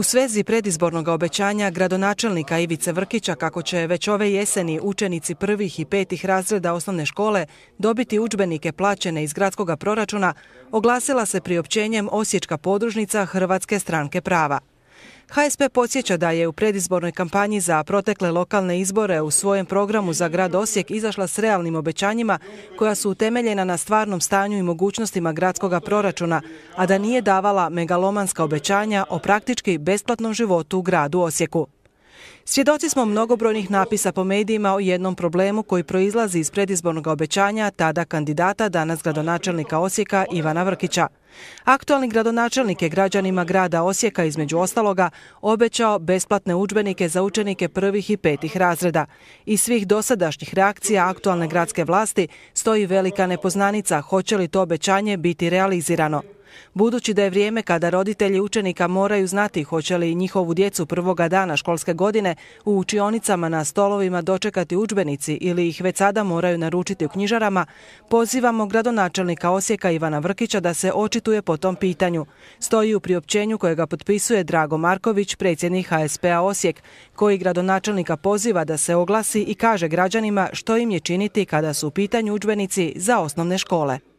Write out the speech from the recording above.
U svezi predizbornog obećanja gradonačelnika Ivice Vrkića kako će već ove jeseni učenici prvih i petih razreda osnovne škole dobiti udžbenike plaćene iz gradskog proračuna, oglasila se priopćenjem Osječka podružnica Hrvatske stranke prava. HSP podsjeća da je u predizbornoj kampanji za protekle lokalne izbore u svojem programu za grad Osijek izašla s realnim obećanjima koja su utemeljena na stvarnom stanju i mogućnostima gradskoga proračuna, a da nije davala megalomanska obećanja o praktički besplatnom životu u gradu Osijeku. Svjedoci smo mnogobrojnih napisa po medijima o jednom problemu koji proizlazi iz predizbornog obećanja tada kandidata, danas gradonačelnika Osijeka Ivana Vrkića. Aktualni gradonačelnik je građanima grada Osijeka između ostaloga obećao besplatne udžbenike za učenike prvih i petih razreda. Iz svih dosadašnjih reakcija aktualne gradske vlasti stoji velika nepoznanica hoće li to obećanje biti realizirano. Budući da je vrijeme kada roditelji učenika moraju znati hoće li njihovu djecu prvoga dana školske godine u učionicama na stolovima dočekati udžbenici ili ih već sada moraju naručiti u knjižarama, pozivamo gradonačelnika Osijeka Ivana Vrkića da se očituje po tom pitanju. Stoji u priopćenju kojega potpisuje Drago Marković, predsjednik HSP-a Osijek, koji gradonačelnika poziva da se oglasi i kaže građanima što im je činiti kada su u pitanju udžbenici za osnovne škole.